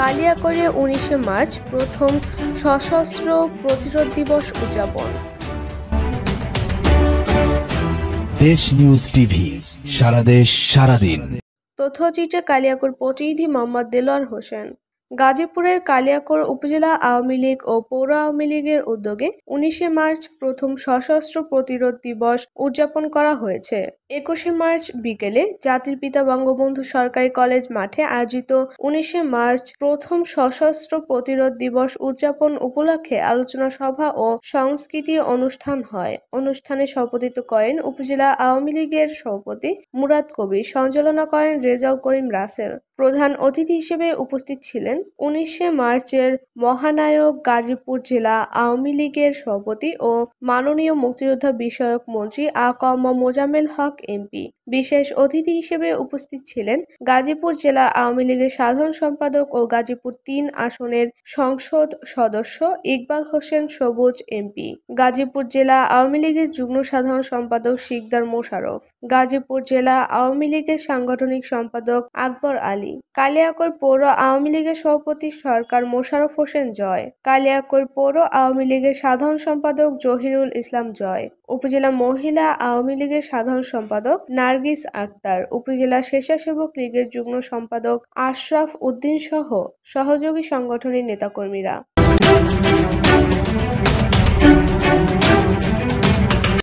কালিয়াকড়ে উনিশে মার্চ প্রথম সশস্ত্র প্রতিরোধ দিবস উদযাপন দেশ নিউজ টিভি সারা দেশ তথ্যচিত্রে কালিয়াকৈর প্রতিনিধি মোহাম্মদ দেলোয়ার হোসেন গাজীপুরের কালিয়াকোর উপজেলা আওয়ামী লীগ ও পৌর আওয়ামী লীগের উদ্যোগে উনিশে মার্চ প্রথম সশস্ত্র প্রতিরোধ দিবস উদযাপন করা হয়েছে একুশে মার্চ বিকেলে জাতির পিতা বঙ্গবন্ধু সরকারি কলেজ মাঠে আয়োজিত উনিশে মার্চ প্রথম সশস্ত্র প্রতিরোধ দিবস উদযাপন উপলক্ষে আলোচনা সভা ও সংস্কৃতি অনুষ্ঠান হয় অনুষ্ঠানে সভাপতিত্ব করেন উপজেলা আওয়ামী লীগের সভাপতি মুরাদ কবির সঞ্চালনা করেন রেজাল করিম রাসেল প্রধান অতিথি হিসেবে উপস্থিত ছিলেন উনিশে মার্চের মহানায়ক গাজীপুর জেলা আওয়ামী লীগের সভাপতি ও মাননীয় মুক্তিযোদ্ধা বিষয়ক মন্ত্রী আ মোজামেল হক এমপি বিশেষ অতিথি হিসেবে উপস্থিত ছিলেন গাজীপুর জেলা আওয়ামী লীগের সাধারণ সম্পাদক ও গাজীপুর তিন আসনের সংসদ সদস্য ইকবাল হোসেন সবুজ এমপি গাজীপুর জেলা আওয়ামী লীগের যুগ্ম সাধারণ সম্পাদক শিকদার মোশারফ গাজীপুর জেলা আওয়ামী লীগের সাংগঠনিক সম্পাদক আকবর আলী কালিয়াকর পৌর আওয়ামী লীগের সভাপতি সরকার মোশারফ হোসেন জয় কালিয়াকর পৌর আওয়ামী লীগের সাধারণ সম্পাদক জহিরুল ইসলাম জয় উপজেলা মহিলা আওয়ামী লীগের সাধারণ সম্পাদক নার্গিস আক্তার উপজেলা স্বেচ্ছাসেবক লীগের যুগ্ম সম্পাদক আশরাফ উদ্দিন সহ সহযোগী সংগঠনের নেতাকর্মীরা